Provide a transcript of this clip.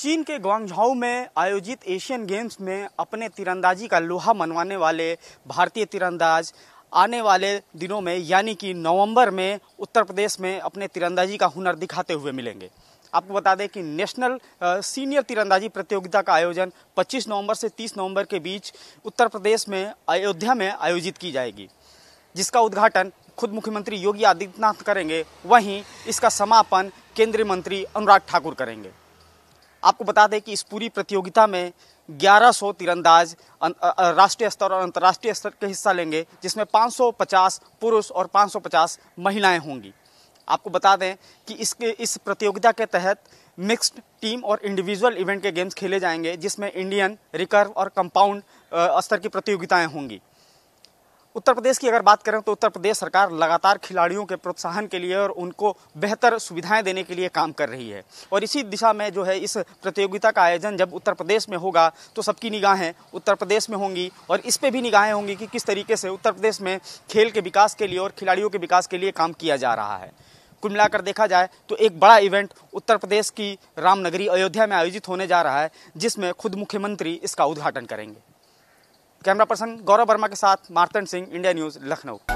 चीन के ग्वांगझाऊ में आयोजित एशियन गेम्स में अपने तीरंदाजी का लोहा मनवाने वाले भारतीय तीरंदाज आने वाले दिनों में यानी कि नवंबर में उत्तर प्रदेश में अपने तीरंदाजी का हुनर दिखाते हुए मिलेंगे आपको बता दें कि नेशनल सीनियर तीरंदाजी प्रतियोगिता का आयोजन 25 नवंबर से 30 नवंबर के बीच उत्तर प्रदेश में अयोध्या में आयोजित की जाएगी जिसका उद्घाटन खुद मुख्यमंत्री योगी आदित्यनाथ करेंगे वहीं इसका समापन केंद्रीय मंत्री अनुराग ठाकुर करेंगे आपको बता दें कि इस पूरी प्रतियोगिता में 1100 तीरंदाज अं, राष्ट्रीय स्तर और अंतर्राष्ट्रीय स्तर के हिस्सा लेंगे जिसमें 550 पुरुष और 550 महिलाएं होंगी आपको बता दें कि इसके इस प्रतियोगिता के तहत मिक्स्ड टीम और इंडिविजुअल इवेंट के गेम्स खेले जाएंगे जिसमें इंडियन रिकर्व और कंपाउंड स्तर की प्रतियोगिताएं होंगी उत्तर प्रदेश की अगर बात करें तो उत्तर प्रदेश सरकार लगातार खिलाड़ियों के प्रोत्साहन के लिए और उनको बेहतर सुविधाएं देने के लिए काम कर रही है और इसी दिशा में जो है इस प्रतियोगिता का आयोजन जब उत्तर प्रदेश में होगा तो सबकी निगाहें उत्तर प्रदेश में होंगी और इस पर भी निगाहें होंगी कि किस तरीके से उत्तर प्रदेश में खेल के विकास के लिए और खिलाड़ियों के विकास के लिए काम किया जा रहा है कुल मिलाकर देखा जाए तो एक बड़ा इवेंट उत्तर प्रदेश की रामनगरी अयोध्या में आयोजित होने जा रहा है जिसमें खुद मुख्यमंत्री इसका उद्घाटन करेंगे कैमरा पर्सन गौरव वर्मा के साथ मार्तन सिंह इंडिया न्यूज़ लखनऊ